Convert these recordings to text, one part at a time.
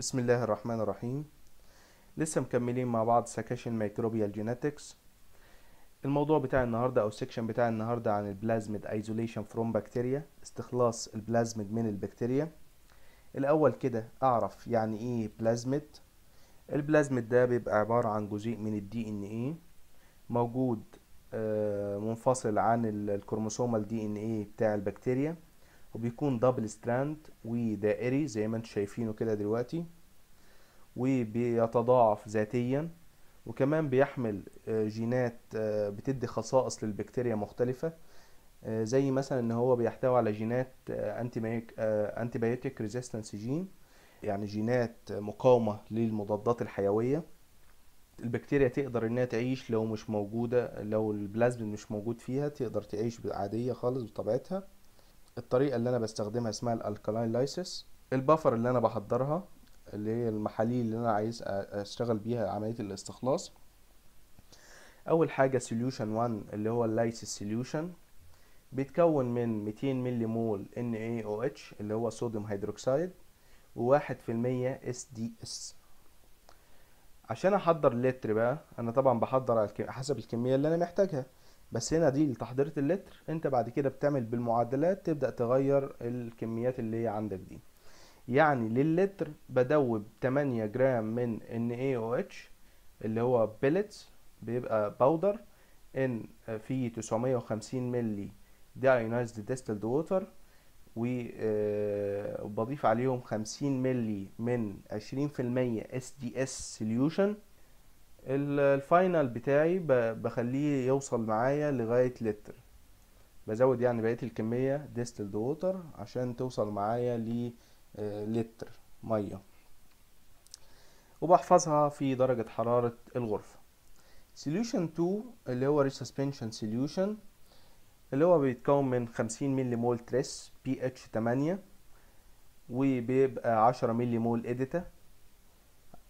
بسم الله الرحمن الرحيم لسه مكملين مع بعض سكشن ميكروبيال جينيتكس الموضوع بتاع النهارده او السكشن بتاع النهارده عن البلازميد ايزوليشن فروم بكتيريا استخلاص البلازميد من البكتيريا الاول كده اعرف يعني ايه بلازميد البلازميد ده بيبقى عباره عن جزيء من الدي ان ايه موجود آه، منفصل عن الكروموسومال دي ان ايه بتاع البكتيريا وبيكون دبل ستراند ودائري زي ما انتم شايفينه كده دلوقتي وبيتضاعف ذاتيا وكمان بيحمل آه، جينات آه، بتدي خصائص للبكتيريا مختلفة آه، زي مثلا ان هو بيحتوي على جينات انتيبيوتيك ريزيستنس جين يعني جينات مقاومة للمضادات الحيوية البكتيريا تقدر انها تعيش لو مش موجودة لو البلازمين مش موجود فيها تقدر تعيش عادية خالص بطبيعتها الطريقه اللي انا بستخدمها اسمها الألكالين لايسيس البفر اللي انا بحضرها اللي هي المحاليل اللي انا عايز اشتغل بيها عمليه الاستخلاص اول حاجه سوليوشن 1 اللي هو اللايسيس سوليوشن بيتكون من 200 ملي مول NaOH اللي هو صوديوم هيدروكسيد و في المية SDS عشان احضر لتر بقى انا طبعا بحضر على حسب الكميه اللي انا محتاجها بس هنا دي لتحضيره اللتر انت بعد كده بتعمل بالمعادلات تبدا تغير الكميات اللي هي عندك دي يعني لللتر بدوب 8 جرام من NaOH اللي هو بيلتس بيبقى باودر ان في 950 ملي دايونايزد ديستلد ووتر وبضيف عليهم 50 ملي من 20% SDS سوليوشن الفاينل بتاعي بخليه يوصل معايا لغاية لتر بزود يعني بقية الكمية ديستلد ووتر عشان توصل معايا للتر آه، مية وبحفظها في درجة حرارة الغرفة سوليوشن 2 اللي هو ريش سسبنشن سوليوشن اللي هو بيتكون من 50 ملي مول تريس بي اتش 8 وبيبقى 10 ملي مول اديتا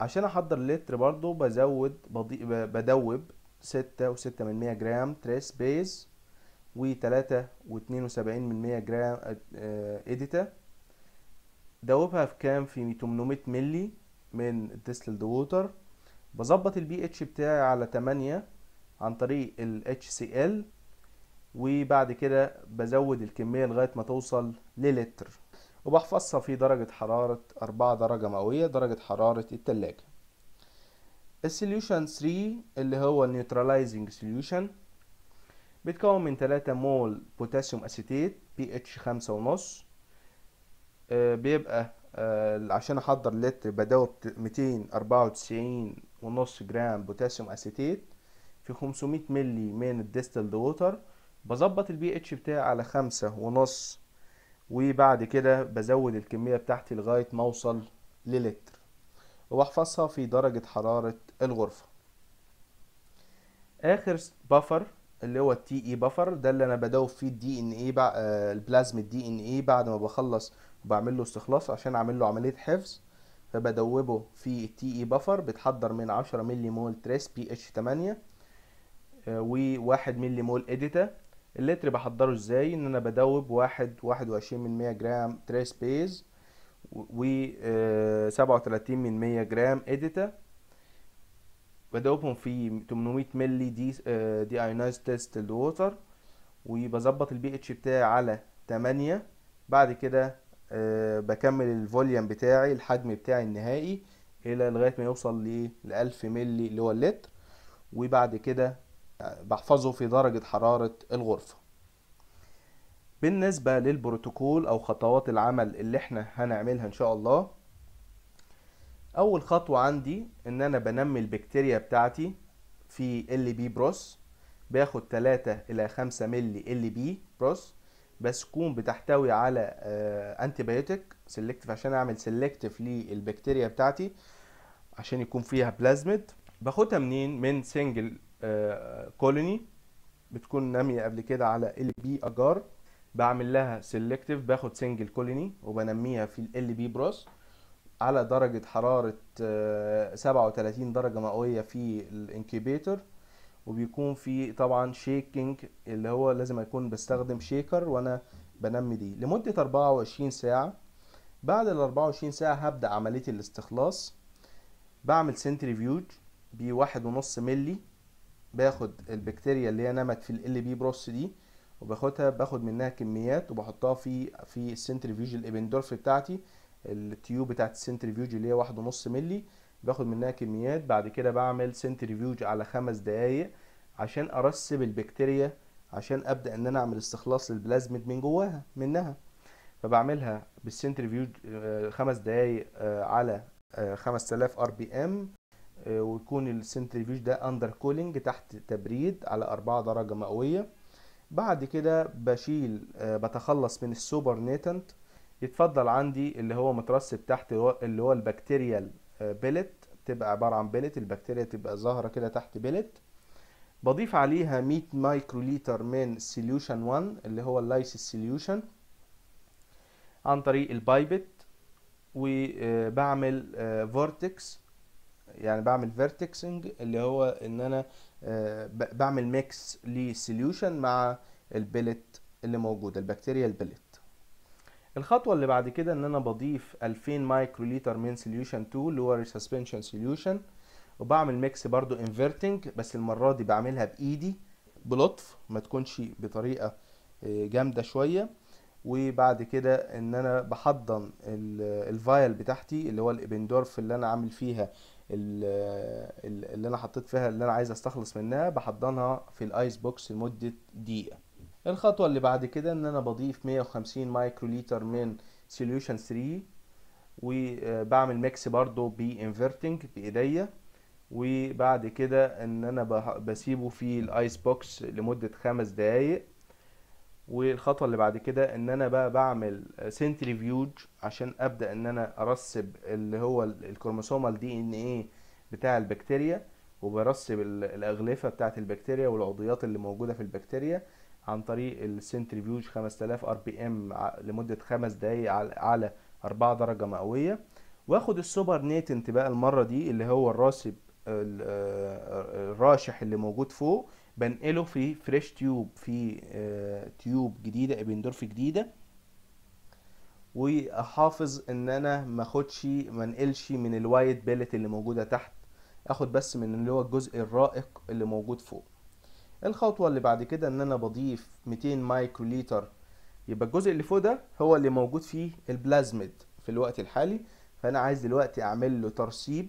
عشان احضر لتر برضو بزود بدوب ستة وستة من مية جرام تريس بيز وتلاتة واتنين وسبعين من مية جرام آه، آه، اديتا دوبها في كام في تمنمية ملي من ديسلد ووتر بظبط البي اتش بتاعي على تمانية عن طريق ال HCl وبعد كده بزود الكمية لغاية ما توصل للتر وبحفظها في درجة حرارة أربعة درجة مئوية درجة حرارة التلاجة السوليوشن 3 اللي هو النيوتراليزنج سوليوشن بيتكون من 3 مول بوتاسيوم اسيتيت بي اتش 5 ونص آه، بيبقى آه، عشان احضر لتر بداوب 294 ونص جرام بوتاسيوم اسيتيت في 500 ملي من الديستلد ووتر بظبط البي اتش بتاعي على خمسة ونص وبعد كده بزود الكمية بتاعتي لغاية ما اوصل للتر واحفظها في درجة حرارة الغرفة اخر بفر اللي هو التي اي بفر ده اللي انا بدوب فيه الدي ان اي البلازم الدي ان اي بعد ما بخلص وبعمل له استخلاص عشان اعمل له عمليه حفظ فبدوبه في التي اي بفر بتحضر من 10 ملي مول تريس بي اتش 8 و 1 ملي مول اديتا اللتر بحضره ازاي ان انا بدوب واحد واحد وعشرين من مية جرام تريس بيز آه، سبعة وتلاتين من مية جرام اديتا بدوبهم في 800 ملي دي آه، دي ايونايز تيست الوتر وبظبط البي اتش بتاعي على 8 بعد كده آه، بكمل الفوليوم بتاعي الحجم بتاعي النهائي الى لغايه ما يوصل ل 1000 ملي اللي هو اللتر وبعد كده بحفظه في درجة حرارة الغرفة بالنسبة للبروتوكول أو خطوات العمل اللي احنا هنعملها إن شاء الله أول خطوة عندي إن أنا بنمي البكتيريا بتاعتي في اللي بي بروس باخد 3 إلى 5 ملي اللي بي بروس بس تكون بتحتوي على انتيبيوتيك آه، سيلكتف عشان اعمل سيلكتف للبكتيريا بتاعتي عشان يكون فيها بلازمد باخدها منين من سنجل كولوني آه، بتكون ناميه قبل كده على ال بي اجار بعمل لها سيلكتيف باخد سنجل كولوني وبنميها في ال بي بروس على درجة حرارة 37 آه، درجة مئوية في الانكيبيتر وبيكون في طبعا شيكينج اللي هو لازم اكون بستخدم شيكر وانا بنمي دي لمدة 24 ساعة بعد ال 24 ساعة هبدأ عملية الاستخلاص بعمل سنتريفيوج بواحد ونص ملي باخد البكتيريا اللي هي نمت في ال بي بروس دي وباخدها باخد منها كميات وبحطها في في السنترفيوج الابندورف بتاعتي التيوب بتاعت السنترفيوج اللي هي واحد ونص مللي باخد منها كميات بعد كده بعمل سنترفيوج على خمس دقايق عشان ارسب البكتيريا عشان ابدا ان انا اعمل استخلاص للبلازميد من جواها منها فبعملها بالسنترفيوج آه، خمس دقايق آه، على آه، خمس تلاف ار بي ام آه، ويكون السنتريفيوج ده اندر كولينج تحت تبريد على أربعة درجه مئويه بعد كده بشيل آه، بتخلص من السوبر نيتنت يتفضل عندي اللي هو مترسب تحت اللي هو البكتيريال بيلت آه، تبقى عباره عن بيلت البكتيريا تبقى ظاهره كده تحت بيلت بضيف عليها 100 مايكروليتر من سوليوشن 1 اللي هو اللايس سوليوشن عن طريق البايبت وبعمل فورتكس يعني بعمل فيرتكسنج اللي هو ان انا آه، بعمل ميكس لسوليوشن مع البلت اللي موجوده البكتيريا البلت الخطوه اللي بعد كده ان انا بضيف 2000 مايكروليتر من سوليوشن 2 اللي هو سسبنشن سوليوشن وبعمل ميكس برضو انفيرتنج بس المره دي بعملها بايدي بلطف ما تكونش بطريقه آه، جامده شويه وبعد كده ان انا بحضن الفايل بتاعتي اللي هو الابندورف اللي انا عامل فيها اللي انا حطيت فيها اللي انا عايز استخلص منها بحضنها في الايس بوكس لمده دقيقه الخطوه اللي بعد كده ان انا بضيف 150 مايكرو لتر من سوليوشن 3 وبعمل ميكس برضو بانفرتنج بايديا وبعد كده ان انا بسيبه في الايس بوكس لمده خمس دقايق والخطوه اللي بعد كده ان انا بقى بعمل سنتريفيوج عشان ابدا ان انا ارسب اللي هو الكروموسومال دي ان ايه بتاع البكتيريا وبرسب الاغلفه بتاعه البكتيريا والعضيات اللي موجوده في البكتيريا عن طريق السنتريفيوج 5000 ار بي ام لمده خمس دقائق على 4 درجه مئويه واخد السوبر نيتنت بقى المره دي اللي هو الراسب آه، آه، الراشح اللي موجود فوق بنقله في فريش تيوب في آه تيوب جديده ابندورف جديده واحافظ ان انا ما اخدش ما انقلش من الوايت بيلت اللي موجوده تحت اخد بس من اللي هو الجزء الرائق اللي موجود فوق الخطوه اللي بعد كده ان انا بضيف 200 لتر يبقى الجزء اللي فوق ده هو اللي موجود فيه البلازميد في الوقت الحالي فانا عايز دلوقتي اعمل له ترسيب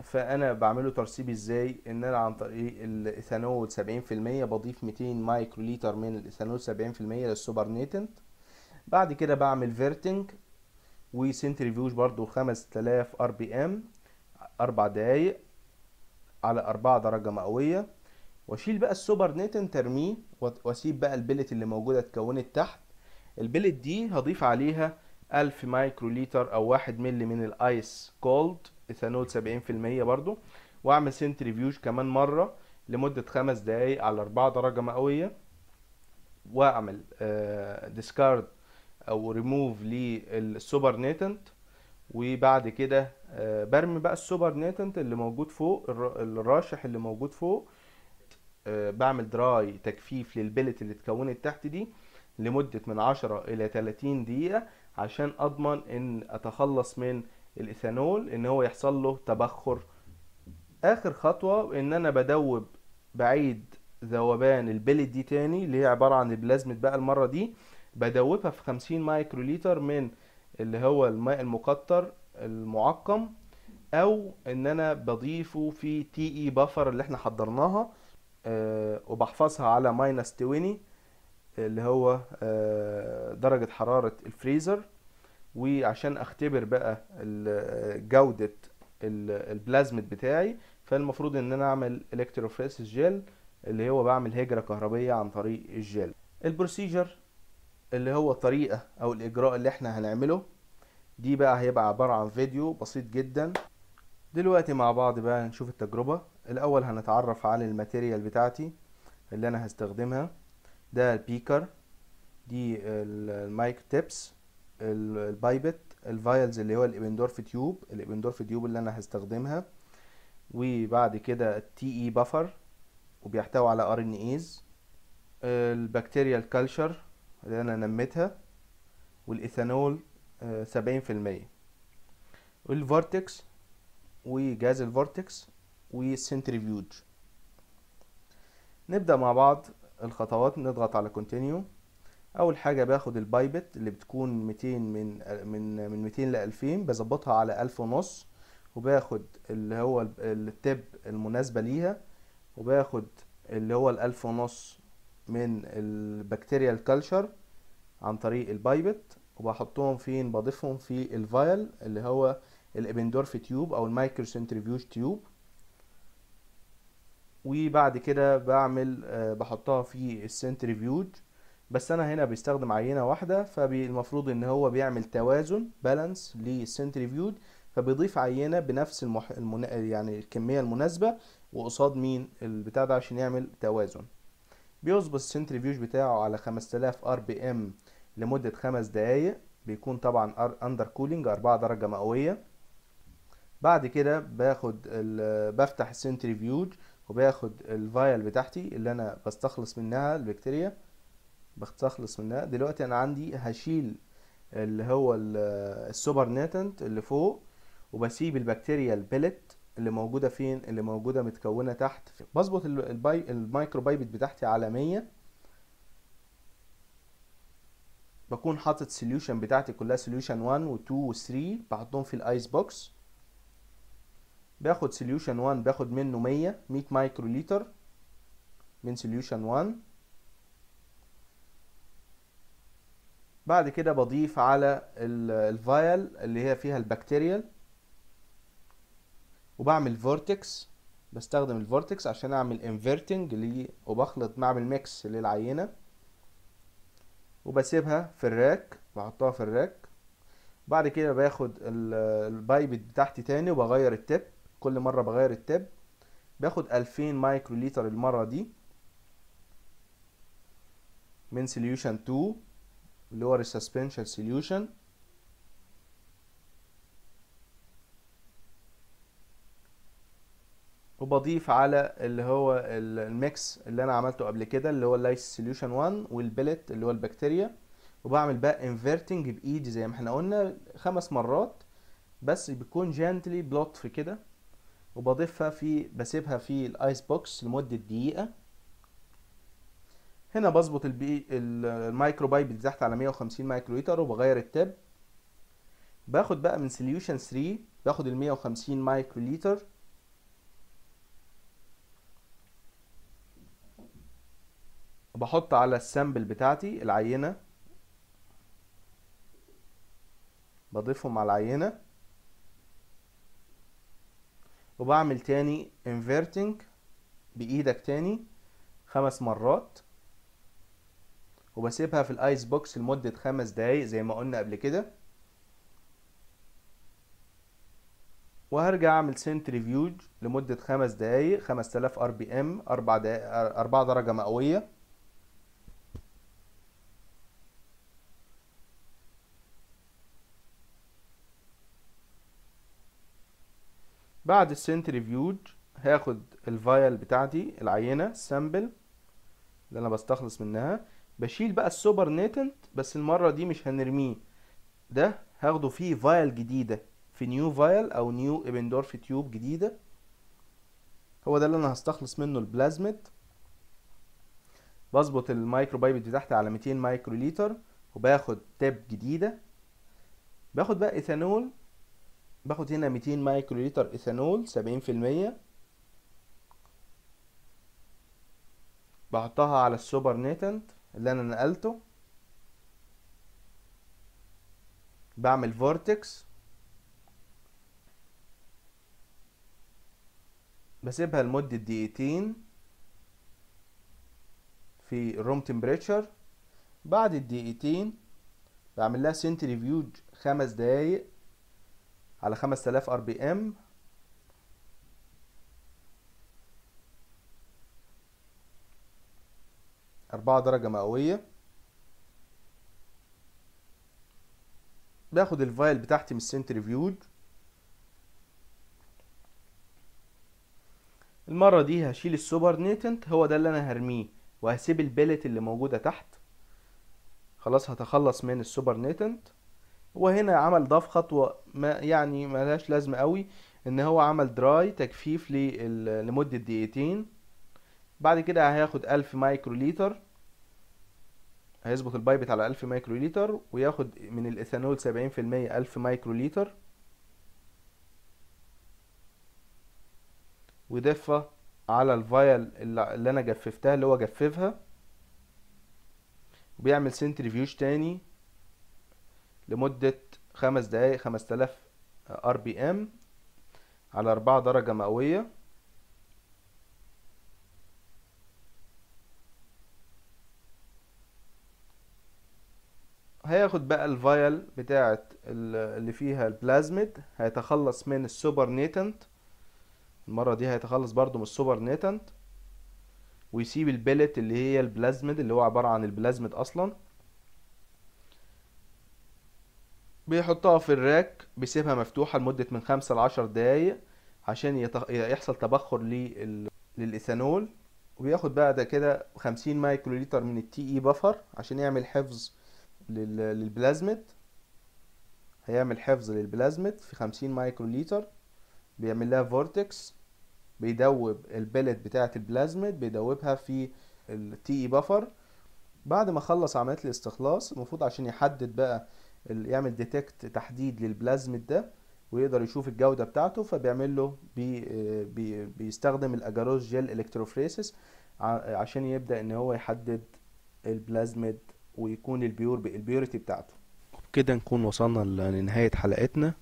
فانا بعمله ترسيب ازاي ان انا عن طريق الايثانول 70% بضيف 200 مايكرو لتر من الايثانول 70% للسوبر نيتنت بعد كده بعمل فيرتنج وسنتريفيوج برضو 5000 ار بي ام اربع دقايق على أربعة درجة مئوية واشيل بقى السوبر نيتن ترميه واسيب بقى البلت اللي موجودة اتكونت تحت البلت دي هضيف عليها ألف مايكرو لتر او واحد ملي من الايس كولد ايثانول 70% برضو واعمل سنتريفيوج كمان مره لمده خمس دقايق على أربعة درجه مئويه واعمل ديسكارد آه، او ريموف للسوبر نيتنت وبعد كده آه، برمي بقى السوبر نيتنت اللي موجود فوق الراشح اللي موجود فوق آه، بعمل دراي تجفيف للبلت اللي اتكونت تحت دي لمدة من عشرة إلى تلاتين دقيقة عشان أضمن إن أتخلص من الايثانول ان هو يحصل له تبخر اخر خطوه ان انا بدوب بعيد ذوبان البلد دي تاني اللي هي عباره عن البلازمة بقى المره دي بدوبها في 50 مايكروليتر من اللي هو الماء المقطر المعقم او ان انا بضيفه في تي اي بفر اللي احنا حضرناها أه وبحفظها على ماينس 20 اللي هو أه درجة حرارة الفريزر وعشان اختبر بقى جودة البلازمت بتاعي فالمفروض ان انا اعمل الكتروفريسس جيل اللي هو بعمل هجرة كهربية عن طريق الجيل البروسيجر اللي هو الطريقة او الاجراء اللي احنا هنعمله دي بقى هيبقى عبارة عن فيديو بسيط جدا دلوقتي مع بعض بقى نشوف التجربة الاول هنتعرف على الماتيريال بتاعتي اللي انا هستخدمها ده البيكر دي المايك تيبس البايبت الفايلز اللي هو الابندورف تيوب الابندورف تيوب اللي انا هستخدمها وبعد كده التي اي بفر وبيحتوي على ار ان ايز البكتيريا الكالشر اللي انا نميتها والايثانول آه، سبعين في المية والفورتكس وجهاز الفورتكس والسنتريفيوج نبدأ مع بعض الخطوات نضغط على كونتينيو اول حاجه باخد البايبت اللي بتكون 200 من من من 200 ل 2000 بظبطها على 1000 ونص وباخد اللي هو التب المناسبه ليها وباخد اللي هو الألف ونص من البكتيريال كلشر عن طريق البايبت وبحطهم فين بضيفهم في الفايل اللي هو الابندورف تيوب او المايكرو سنتريفيوج تيوب وبعد كده بعمل آه، بحطها في السنتريفيوج بس انا هنا بيستخدم عينه واحده فالمفروض ان هو بيعمل توازن بالانس للسنتريفيود فبيضيف عينه بنفس المح... المن... يعني الكميه المناسبه وقصاد مين البتاع ده عشان يعمل توازن بيظبط السنتريفيوج بتاعه على 5000 ار بي ام لمده خمس دقائق بيكون طبعا اندر كولينج 4 درجه مئويه بعد كده باخد ال... بفتح السنتريفيوج وباخد الفايل بتاعتي اللي انا بستخلص منها البكتيريا بتخلص منها دلوقتي انا عندي هشيل اللي هو السوبر نيتنت اللي فوق وبسيب البكتيريا البلت اللي موجوده فين اللي موجوده متكونه تحت بظبط الباي المايكرو بايبت بتاعتي على 100 بكون حاطط سوليوشن بتاعتي كلها سوليوشن 1 و2 و3 بحطهم في الايس بوكس باخد سوليوشن 1 باخد منه 100 100 مايكرو لتر من سوليوشن 1 بعد كده بضيف على الفايل اللي هي فيها البكتيريال وبعمل فورتكس بستخدم الفورتكس عشان اعمل انفيرتنج لي وبخلط بعمل ميكس للعينه وبسيبها في الراك بحطها في الراك بعد كده باخد البايب بتاعتي تاني وبغير التب كل مره بغير التب باخد الفين مايكرو لتر المره دي من سوليوشن 2 اللي هو suspension solution وبضيف على اللي هو الميكس اللي انا عملته قبل كده اللي هو اللايس سوليوشن 1 والبلت اللي هو البكتيريا وبعمل بقى انفيرتنج بايدي زي ما احنا قلنا خمس مرات بس بيكون جنتلي بلوت في كده وبضيفها في بسيبها في الايس بوكس لمده دقيقه هنا بظبط البي إيه، المايكرو بايب اللي تحت على 150 مايكرو لتر وبغير التاب باخد بقى من سوليوشن 3 باخد ال 150 مايكرو لتر بحط على السامبل بتاعتي العينه بضيفهم على العينه وبعمل تاني انفيرتنج بايدك تاني خمس مرات وبسيبها في الايس بوكس لمدة خمس دقايق زي ما قلنا قبل كده وهرجع اعمل سنتريفيوج لمدة خمس دقايق خمس تلاف ار بي ام اربع دقايق درجة مئوية بعد السنتريفيوج هاخد الفايل بتاعتي العينة السامبل اللي انا بستخلص منها بشيل بقى السوبر نيتنت بس المرة دي مش هنرميه ده هاخده فيه فايل جديدة في نيو فايل او نيو ابندورف تيوب جديدة هو ده اللي انا هستخلص منه البلازميد بظبط المايكرو بايبت بتاعتي على 200 مايكرو لتر وباخد تاب جديدة باخد بقى ايثانول باخد هنا 200 مايكرو لتر ايثانول 70% بحطها على السوبر نيتنت اللي انا نقلته بعمل فورتكس بسيبها لمدة دقيقتين في روم تمبريتشر بعد الدقيقتين بعمل لها سنتريفيوج خمس دقايق على 5000 ار بي ام أربعة درجة مئوية باخد الفايل بتاعتي من السنترفيود المرة دي هشيل السوبر نيتنت هو ده اللي أنا هرميه وهسيب البلت اللي موجودة تحت خلاص هتخلص من السوبر نيتنت وهنا عمل ضاف خطوة ما يعني ملهاش لازمة قوي ان هو عمل دراي تجفيف لمدة دقيقتين بعد كده هياخد ألف مايكرو ليتر هيظبط البايبت على ألف مايكرو ليتر وياخد من الايثانول سبعين في المية ألف مايكرو ليتر ويضيفها على الفايل اللي انا جففتها اللي هو جففها وبيعمل سنتريفيوش تاني لمدة خمس دقايق تلاف ار بي ام على أربعة درجة مئوية هياخد بقى الفايل بتاعة اللي فيها البلازميد هيتخلص من السوبر نيتنت المرة دي هيتخلص برضو من السوبر نيتنت ويسيب البلت اللي هي البلازميد اللي هو عبارة عن البلازميد أصلا بيحطها في الراك بيسيبها مفتوحة لمدة من خمسة لعشر دقايق عشان يحصل تبخر للإيثانول وبياخد بعد كده خمسين لتر من التي اي بفر عشان يعمل حفظ للبلازمت هيعمل حفظ للبلازمت في مايكرو مايكروليتر بيعمل لها فورتكس بيدوب البلت بتاعة البلازمت بيدوبها في التي اي بفر بعد ما خلص عملية الاستخلاص المفروض عشان يحدد بقى يعمل ديتكت تحديد للبلازمت ده ويقدر يشوف الجودة بتاعته فبيعمل له بي بي بيستخدم الاجاروز جيل الكتروفريسس عشان يبدأ ان هو يحدد البلازمت ويكون البيور البيورتي بتاعته كده نكون وصلنا لنهاية حلقتنا